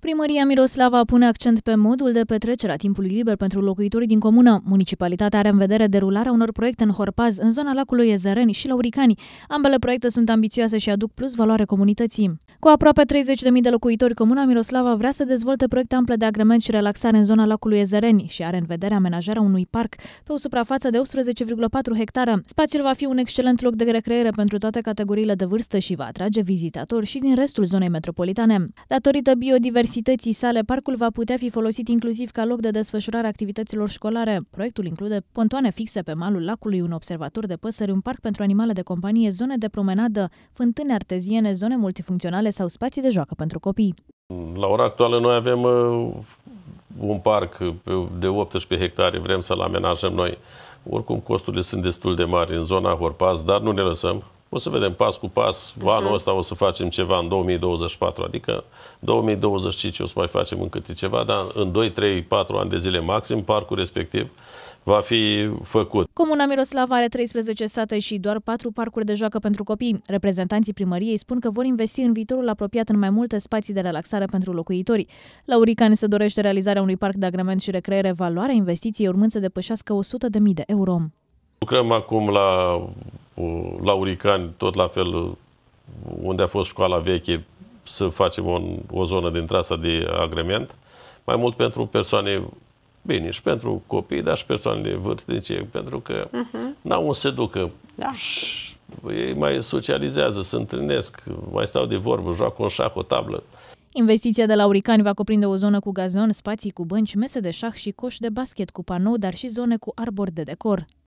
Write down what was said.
Primăria Miroslava pune accent pe modul de petrecere a timpului liber pentru locuitorii din comună. Municipalitatea are în vedere derularea unor proiecte în Horpaz, în zona lacului Ezereni și Lauricani. Ambele proiecte sunt ambițioase și aduc plus valoare comunității. Cu aproape 30.000 de locuitori, comuna Miroslava vrea să dezvolte proiecte ample de agrement și relaxare în zona lacului Ezereni și are în vedere amenajarea unui parc pe o suprafață de 18,4 hectare. Spațiul va fi un excelent loc de recreere pentru toate categoriile de vârstă și va atrage vizitatori și din restul zonei metropolitane. Datorită biodiversității diversității sale, parcul va putea fi folosit inclusiv ca loc de desfășurare a activităților școlare. Proiectul include pontoane fixe pe malul lacului, un observator de păsări, un parc pentru animale de companie, zone de promenadă, fântâne arteziene, zone multifuncționale sau spații de joacă pentru copii. La ora actuală noi avem uh, un parc uh, de 18 hectare, vrem să-l amenajăm noi. Oricum costurile sunt destul de mari în zona Horpaz, dar nu ne lăsăm. O să vedem pas cu pas. Uh-huh. Anul ăsta o să facem ceva în 2024, adică 2025 o să mai facem încă ceva, dar în 2, 3, 4 ani de zile maxim, parcul respectiv va fi făcut. Comuna Miroslava are 13 sate și doar 4 parcuri de joacă pentru copii. Reprezentanții primăriei spun că vor investi în viitorul apropiat în mai multe spații de relaxare pentru locuitori. La Uricani se dorește realizarea unui parc de agrement și recreere, valoarea investiției urmând să depășească 100.000 de euro. Lucrăm acum la Lauricani, tot la fel, uh, unde a fost școala veche, să facem o, o zonă dintre asta de agrement, mai mult pentru persoane, bine, și pentru copii, dar și persoanele vârstnice, pentru că uh-huh. n-au un se ducă. Da. Și ei mai socializează, se întâlnesc, mai stau de vorbă, joacă un șah, o tablă. Investiția de la Uricani va cuprinde o zonă cu gazon, spații cu bănci, mese de șah și coș de basket cu panou, dar și zone cu arbori de decor.